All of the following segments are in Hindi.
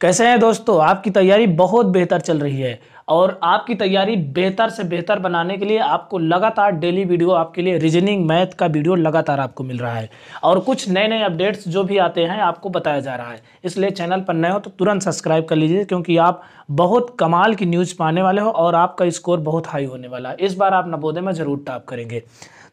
कैसे हैं दोस्तों आपकी तैयारी बहुत बेहतर चल रही है और आपकी तैयारी बेहतर से बेहतर बनाने के लिए आपको लगातार डेली वीडियो आपके लिए रीजनिंग मैथ का वीडियो लगातार आपको मिल रहा है और कुछ नए नए अपडेट्स जो भी आते हैं आपको बताया जा रहा है इसलिए चैनल पर नए हो तो तुरंत सब्सक्राइब कर लीजिए क्योंकि आप बहुत कमाल की न्यूज़ पाने वाले हो और आपका स्कोर बहुत हाई होने वाला है इस बार आप नवोदय में ज़रूर टॉप करेंगे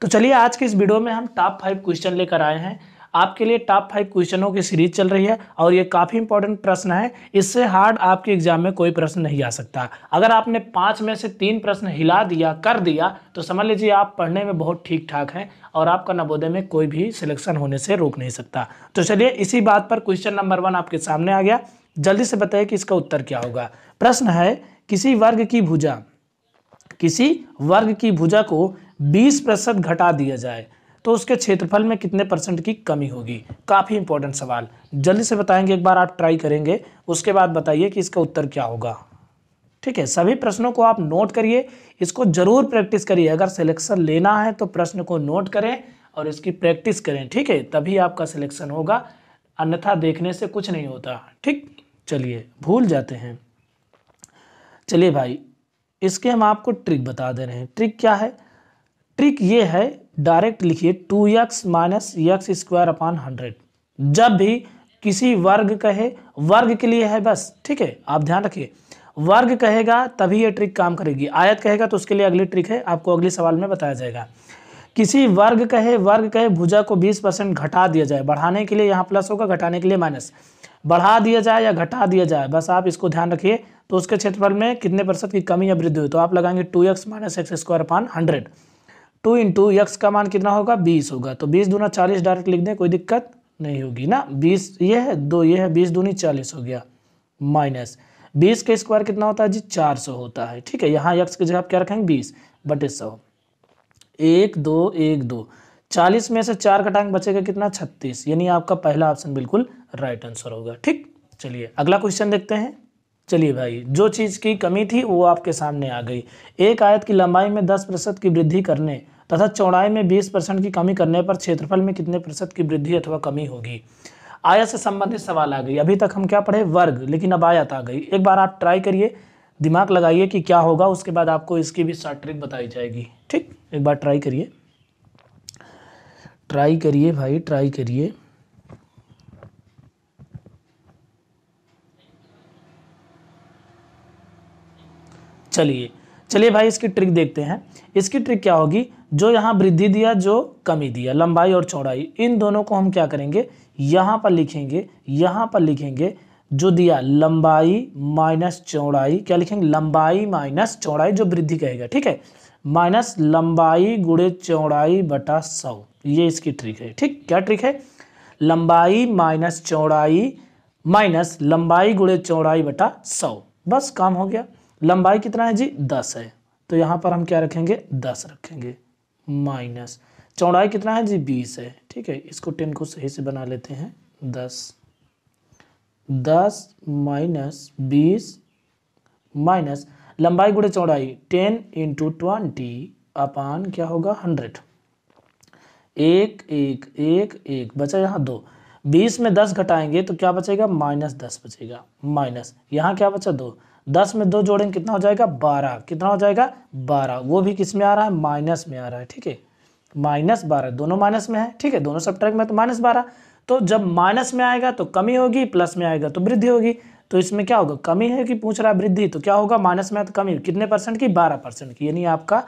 तो चलिए आज के इस वीडियो में हम टॉप फाइव क्वेश्चन लेकर आए हैं आपके लिए टॉप फाइव क्वेश्चनों की सीरीज चल रही है और ये काफ़ी इंपॉर्टेंट प्रश्न है इससे हार्ड आपके एग्जाम में कोई प्रश्न नहीं आ सकता अगर आपने पाँच में से तीन प्रश्न हिला दिया कर दिया तो समझ लीजिए आप पढ़ने में बहुत ठीक ठाक हैं और आपका नवोदय में कोई भी सिलेक्शन होने से रोक नहीं सकता तो चलिए इसी बात पर क्वेश्चन नंबर वन आपके सामने आ गया जल्दी से बताइए कि इसका उत्तर क्या होगा प्रश्न है किसी वर्ग की भुजा किसी वर्ग की भुजा को 20 प्रतिशत घटा दिया जाए तो उसके क्षेत्रफल में कितने परसेंट की कमी होगी काफ़ी इंपॉर्टेंट सवाल जल्दी से बताएंगे एक बार आप ट्राई करेंगे उसके बाद बताइए कि इसका उत्तर क्या होगा ठीक है सभी प्रश्नों को आप नोट करिए इसको जरूर प्रैक्टिस करिए अगर सिलेक्शन लेना है तो प्रश्न को नोट करें और इसकी प्रैक्टिस करें ठीक है तभी आपका सिलेक्शन होगा अन्यथा देखने से कुछ नहीं होता ठीक चलिए भूल जाते हैं चलिए भाई इसके हम आपको ट्रिक बता दे रहे हैं ट्रिक क्या है ट्रिक ये है डायरेक्ट लिखिए two x minus x square upon hundred जब भी किसी वर्ग कहे वर्ग के लिए है बस ठीक है आप ध्यान रखिए वर्ग कहेगा तभी ये ट्रिक काम करेगी आयत कहेगा तो उसके लिए अगली ट्रिक है आपको अगले सवाल में बताया जाएगा किसी वर्ग कहे वर्ग कहे भुजा को 20 परसेंट घटा दिया जाए बढ़ाने के लिए यहाँ प्लस होगा घटाने के लिए माइनस बढ़ा दिया जाए या घटा दिया जाए बस आप इसको ध्यान रखिए तो उसके क्षेत्रफल में कितने प्रतिशत की कमी या वृद्धि हुई तो आप लगाएंगे two x minus x square upon hundred two into x का मान कितना होगा बीस होगा तो बीस दूना चालीस डायरेक्ट लिख दें कोई दिक्कत नहीं होगी ना बीस ये है दो ये है बीस दूनी चालीस हो गया माइनस बीस का स्क्वायर कितना होता है जी चार सौ होता है ठीक है यहाँ यक्स की जगह आप क्या रखेंगे बीस बटे सौ एक दो एक दो चालीस में से चार कटांग बचेगा कितना छत्तीस यानी आपका पहला ऑप्शन बिल्कुल राइट आंसर होगा ठीक चलिए अगला क्वेश्चन देखते हैं चलिए भाई जो चीज़ की कमी थी वो आपके सामने आ गई एक आयत की लंबाई में दस प्रतिशत की वृद्धि करने तथा चौड़ाई में 20 परसेंट की कमी करने पर क्षेत्रफल में कितने प्रतिशत की वृद्धि अथवा कमी होगी आयत से संबंधित सवाल आ गई अभी तक हम क्या पढ़े वर्ग लेकिन अब आयत आ गई एक बार आप ट्राई करिए दिमाग लगाइए कि क्या होगा उसके बाद आपको इसकी भी शॉर्ट ट्रिक बताई जाएगी ठीक एक बार ट्राई करिए ट्राई करिए भाई ट्राई करिए चलिए चलिए भाई इसकी ट्रिक देखते हैं इसकी ट्रिक क्या होगी जो यहाँ वृद्धि दिया जो कमी दिया लंबाई और चौड़ाई इन दोनों को हम क्या करेंगे यहाँ पर लिखेंगे यहाँ पर लिखेंगे जो दिया लंबाई माइनस चौड़ाई क्या लिखेंगे लंबाई माइनस चौड़ाई जो वृद्धि कहेगा ठीक है माइनस लंबाई गुड़े चौड़ाई बटा सौ ये इसकी ट्रिक है ठीक क्या ट्रिक है लंबाई माइनस चौड़ाई माइनस लंबाई गुड़े चौड़ाई बटा सौ बस काम हो गया लंबाई कितना है जी दस है तो यहाँ पर हम क्या रखेंगे दस रखेंगे माइनस चौड़ाई कितना है जी बीस है ठीक है इसको टेन को सही से बना लेते हैं दस दस माइनस बीस माइनस लंबाई गुड़े चौड़ाई टेन इंटू ट्वेंटी अपान क्या होगा हंड्रेड एक एक एक एक बचा यहाँ दो बीस में दस घटाएंगे तो क्या बचेगा माइनस दस बचेगा माइनस यहाँ क्या बचा दो दस में दो जोड़ेंगे कितना हो जाएगा बारह कितना हो जाएगा बारह वो भी किस में आ रहा है माइनस में आ रहा है ठीक है माइनस बारह दोनों माइनस में है ठीक है दोनों सब में तो माइनस बारह तो जब माइनस में आएगा तो कमी होगी प्लस में आएगा तो वृद्धि होगी तो इसमें क्या होगा कमी है कि पूछ रहा है वृद्धि तो क्या होगा माइनस में तो कमी कितने परसेंट की बारह परसेंट की यानी आपका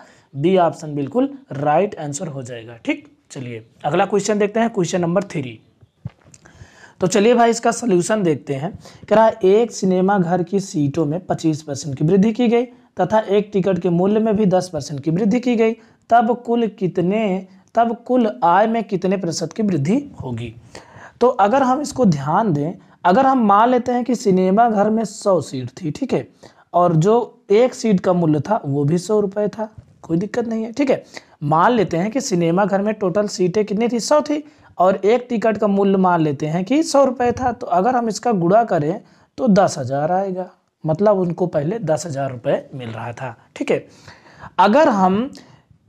बी ऑप्शन बिल्कुल राइट आंसर हो जाएगा ठीक चलिए अगला क्वेश्चन देखते हैं क्वेश्चन नंबर थ्री तो चलिए भाई इसका सोल्यूशन देखते हैं कह रहा एक सिनेमा घर की सीटों में पच्चीस परसेंट की वृद्धि की गई तथा एक टिकट के मूल्य में भी दस परसेंट की वृद्धि की गई तब कुल कितने तब कुल आय में कितने प्रतिशत की वृद्धि होगी तो अगर हम इसको ध्यान दें अगर हम मान लेते हैं कि सिनेमा घर में सौ सीट थी ठीक है और जो एक सीट का मूल्य था वो भी सौ रुपये था कोई दिक्कत नहीं है ठीक है मान लेते हैं कि सिनेमा घर में टोटल सीटें कितनी थी सौ थी और एक टिकट का मूल्य मान लेते हैं कि सौ रुपये था तो अगर हम इसका गुड़ा करें तो दस हज़ार आएगा मतलब उनको पहले दस हज़ार रुपये मिल रहा था ठीक है अगर हम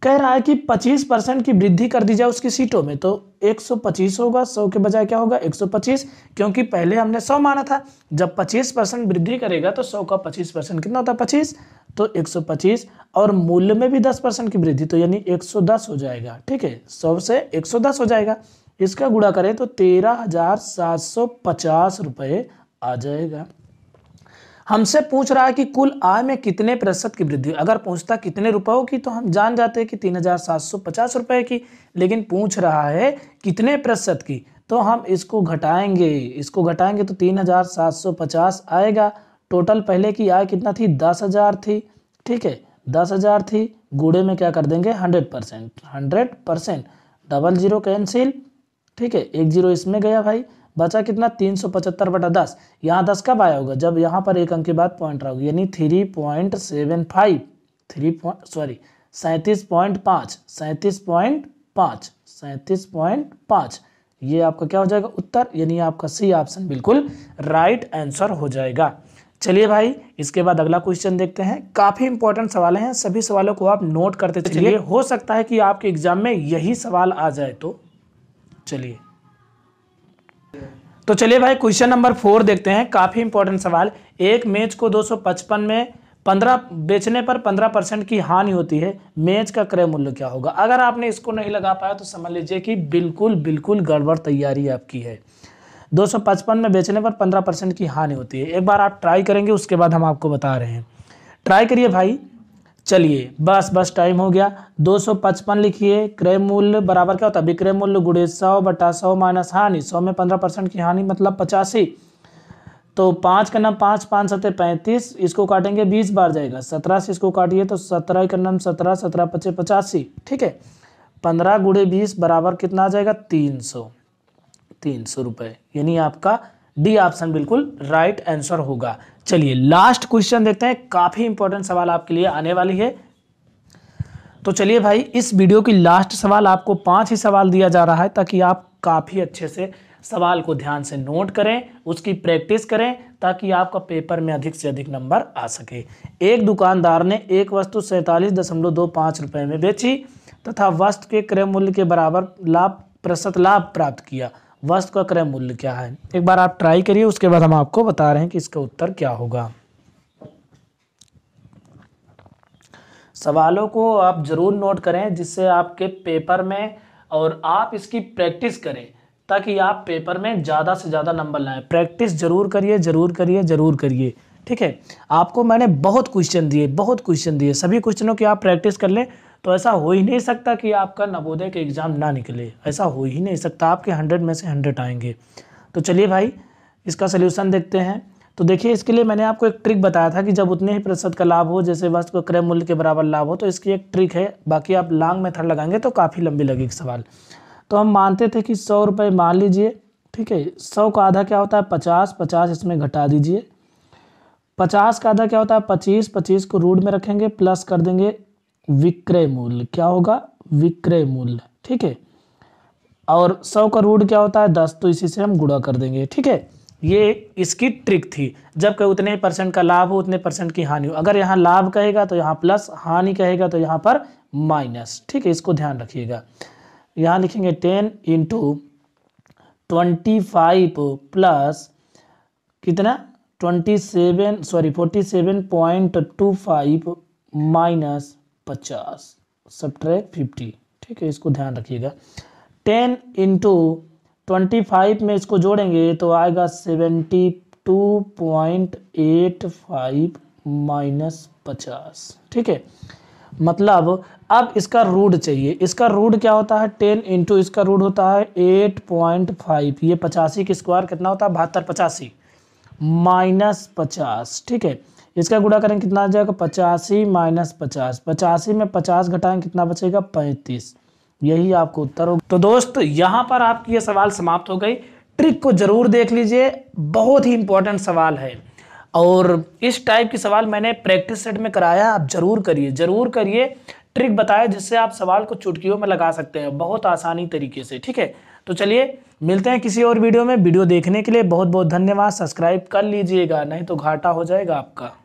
कह रहा है कि पच्चीस परसेंट की वृद्धि कर दी जाए उसकी सीटों में तो एक सौ पच्चीस होगा सौ के बजाय क्या होगा एक सौ पच्चीस क्योंकि पहले हमने सौ माना था जब पच्चीस परसेंट वृद्धि करेगा तो सौ का पच्चीस परसेंट कितना होता है पच्चीस तो एक सौ पच्चीस और मूल्य में भी दस परसेंट की वृद्धि तो यानी एक सौ दस हो जाएगा ठीक है सौ से एक सौ दस हो जाएगा इसका गुड़ा करें तो तेरह हजार सात सौ पचास रुपये आ जाएगा हमसे पूछ रहा है कि कुल आय में कितने प्रतिशत की वृद्धि अगर पूछता कितने रुपयों की तो हम जान जाते हैं कि तीन हजार सात सौ पचास रुपये की लेकिन पूछ रहा है कितने प्रतिशत की तो हम इसको घटाएंगे इसको घटाएंगे तो तीन हजार सात सौ पचास आएगा टोटल पहले की आय कितना थी दस हजार थी ठीक है दस हजार थी गुड़े में क्या कर देंगे hundred percent hundred percent double zero cancel ठीक है एक जीरो इसमें गया भाई बचा कितना तीन सौ पचहत्तर बटा दस यहाँ दस कब आया होगा जब यहाँ पर एक अंक के बाद पॉइंट रहा होगा यानी three point seven five three point sorry सैंतीस पॉइंट पाँच सैंतीस पॉइंट पाँच सैंतीस पॉइंट पाँच ये आपका क्या हो जाएगा उत्तर यानी आपका सी ऑप्शन बिल्कुल राइट आंसर हो जाएगा चलिए भाई इसके बाद अगला क्वेश्चन देखते हैं काफ़ी इंपॉर्टेंट सवाल हैं सभी सवालों को आप नोट करते तो चलिए हो सकता है कि आपके एग्जाम में यही सवाल आ जाए तो चलिए तो चलिए भाई क्वेश्चन नंबर फोर देखते हैं काफ़ी इंपॉर्टेंट सवाल एक मेज को 255 में 15 बेचने पर 15 परसेंट की हानि होती है मेज का क्रय मूल्य क्या होगा अगर आपने इसको नहीं लगा पाया तो समझ लीजिए कि बिल्कुल बिल्कुल गड़बड़ तैयारी आपकी है 255 में बेचने पर 15 परसेंट की हानि होती है एक बार आप ट्राई करेंगे उसके बाद हम आपको बता रहे हैं ट्राई करिए भाई चलिए बस बस टाइम हो गया दो सौ पचपन लिखिए क्रय मूल्य बराबर क्या होता है विक्रय मूल्य गुड़े सौ बटा सौ माइनस हानि सौ में पंद्रह परसेंट की हानि मतलब पचासी तो पाँच का नाम पाँच पाँच सतह पैंतीस इसको काटेंगे बीस बार जाएगा सत्रह से इसको काटिए तो सत्रह का नाम सत्रह सत्रह पचे पचासी ठीक है पंद्रह गुड़े बीस बराबर कितना आ जाएगा तीन सौ तीन सौ रुपये यानी आपका डी ऑप्शन बिल्कुल राइट आंसर होगा चलिए लास्ट क्वेश्चन देखते हैं काफ़ी इंपॉर्टेंट सवाल आपके लिए आने वाली है तो चलिए भाई इस वीडियो की लास्ट सवाल आपको पांच ही सवाल दिया जा रहा है ताकि आप काफ़ी अच्छे से सवाल को ध्यान से नोट करें उसकी प्रैक्टिस करें ताकि आपका पेपर में अधिक से अधिक नंबर आ सके एक दुकानदार ने एक वस्तु सैंतालीस दशमलव दो पाँच रुपये में बेची तथा वस्तु के क्रय मूल्य के बराबर लाभ प्रतिशत लाभ प्राप्त किया वस्तु का क्रय मूल्य क्या है एक बार आप ट्राई करिए उसके बाद हम आपको बता रहे हैं कि इसका उत्तर क्या होगा सवालों को आप ज़रूर नोट करें जिससे आपके पेपर में और आप इसकी प्रैक्टिस करें ताकि आप पेपर में ज़्यादा से ज़्यादा नंबर लाएं प्रैक्टिस ज़रूर करिए ज़रूर करिए ज़रूर करिए ठीक है आपको मैंने बहुत क्वेश्चन दिए बहुत क्वेश्चन दिए सभी क्वेश्चनों की आप प्रैक्टिस कर लें तो ऐसा हो ही नहीं सकता कि आपका नवोदय के एग्ज़ाम ना निकले ऐसा हो ही नहीं सकता आपके हंड्रेड में से हंड्रेड आएंगे तो चलिए भाई इसका सोल्यूशन देखते हैं तो देखिए इसके लिए मैंने आपको एक ट्रिक बताया था कि जब उतने ही प्रतिशत का लाभ हो जैसे वस्तु को क्रय मूल्य के बराबर लाभ हो तो इसकी एक ट्रिक है बाकी आप लॉन्ग मेथड लगाएंगे तो काफ़ी लंबी लगेगी सवाल तो हम मानते थे कि सौ रुपये मान लीजिए ठीक है सौ का आधा क्या होता है पचास पचास इसमें घटा दीजिए पचास का आधा क्या होता है पच्चीस पच्चीस को रूट में रखेंगे प्लस कर देंगे विक्रय मूल्य क्या होगा विक्रय मूल्य ठीक है और सौ का रूढ़ क्या होता है दस तो इसी से हम गुड़ा कर देंगे ठीक है ये इसकी ट्रिक थी जबकि उतने परसेंट का लाभ हो उतने परसेंट की हानि हो अगर यहाँ लाभ कहेगा तो यहाँ प्लस हानि कहेगा तो यहाँ पर माइनस ठीक है इसको ध्यान रखिएगा यहाँ लिखेंगे ten into twenty five plus कितना twenty seven sorry forty seven point two five minus पचास सब्ट्रैक्ट फिफ्टी ठीक है इसको ध्यान रखिएगा टेन इंटू ट्वेंटी फाइव में इसको जोड़ेंगे तो आएगा seventy two point eight five minus पचास ठीक है मतलब अब इसका रूट चाहिए इसका रूट क्या होता है टेन इंटू इसका रूट होता है एट पॉइंट फाइव ये पचासी की स्क्वायर कितना होता है बहत्तर पचासी माइनस पचास ठीक है इसका गुड़ा करेंगे कितना आ जाएगा पचासी माइनस पचास पचासी में पचास घटाएं कितना बचेगा पैंतीस यही आपको उत्तर होगा तो दोस्त यहाँ पर आपकी ये सवाल समाप्त हो गई ट्रिक को जरूर देख लीजिए बहुत ही इंपॉर्टेंट सवाल है और इस टाइप की सवाल मैंने प्रैक्टिस सेट में कराया आप जरूर करिए जरूर करिए ट्रिक बताया जिससे आप सवाल को चुटकियों में लगा सकते हैं बहुत आसानी तरीके से ठीक है तो चलिए मिलते हैं किसी और वीडियो में वीडियो देखने के लिए बहुत बहुत धन्यवाद सब्सक्राइब कर लीजिएगा नहीं तो घाटा हो जाएगा आपका